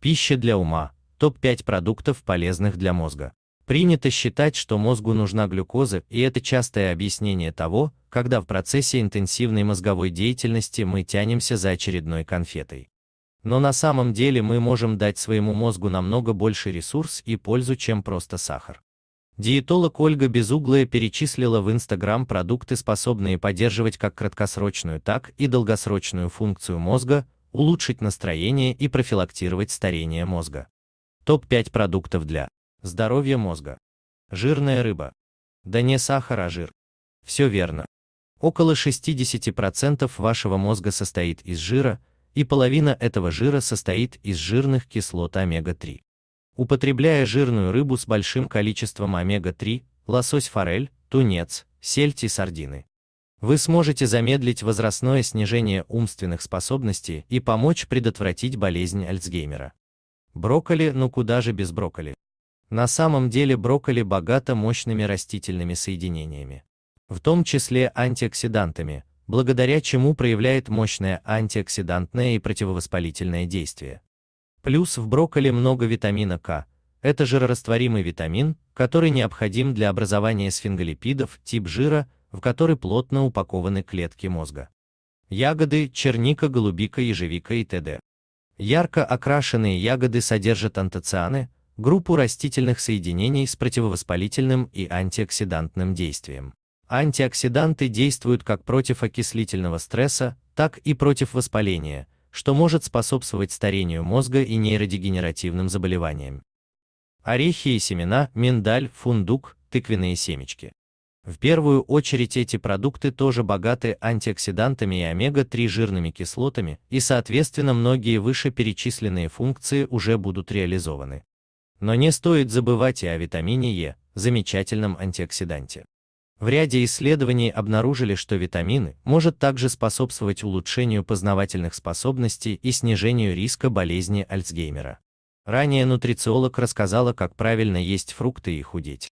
Пища для ума. Топ-5 продуктов, полезных для мозга. Принято считать, что мозгу нужна глюкоза, и это частое объяснение того, когда в процессе интенсивной мозговой деятельности мы тянемся за очередной конфетой. Но на самом деле мы можем дать своему мозгу намного больше ресурс и пользу, чем просто сахар. Диетолог Ольга Безуглая перечислила в Инстаграм продукты, способные поддерживать как краткосрочную, так и долгосрочную функцию мозга, улучшить настроение и профилактировать старение мозга. Топ-5 продуктов для здоровья мозга. Жирная рыба. Да не сахар, а жир. Все верно. Около 60% вашего мозга состоит из жира, и половина этого жира состоит из жирных кислот омега-3. Употребляя жирную рыбу с большим количеством омега-3, лосось, форель, тунец, сельдь и сардины, вы сможете замедлить возрастное снижение умственных способностей и помочь предотвратить болезнь Альцгеймера. Брокколи, ну куда же без брокколи? На самом деле брокколи богато мощными растительными соединениями, в том числе антиоксидантами, благодаря чему проявляет мощное антиоксидантное и противовоспалительное действие. Плюс в брокколи много витамина К. Это жирорастворимый витамин, который необходим для образования сфинголипидов, тип жира, в который плотно упакованы клетки мозга. Ягоды, черника, голубика, ежевика и т.д. Ярко окрашенные ягоды содержат антоцианы, группу растительных соединений с противовоспалительным и антиоксидантным действием. Антиоксиданты действуют как против окислительного стресса, так и против воспаления, что может способствовать старению мозга и нейродегенеративным заболеваниям. Орехи и семена, миндаль, фундук, тыквенные семечки. В первую очередь эти продукты тоже богаты антиоксидантами и омега-3 жирными кислотами, и соответственно многие вышеперечисленные функции уже будут реализованы. Но не стоит забывать и о витамине Е, замечательном антиоксиданте. В ряде исследований обнаружили, что витамины может также способствовать улучшению познавательных способностей и снижению риска болезни Альцгеймера. Ранее нутрициолог рассказала, как правильно есть фрукты и худеть.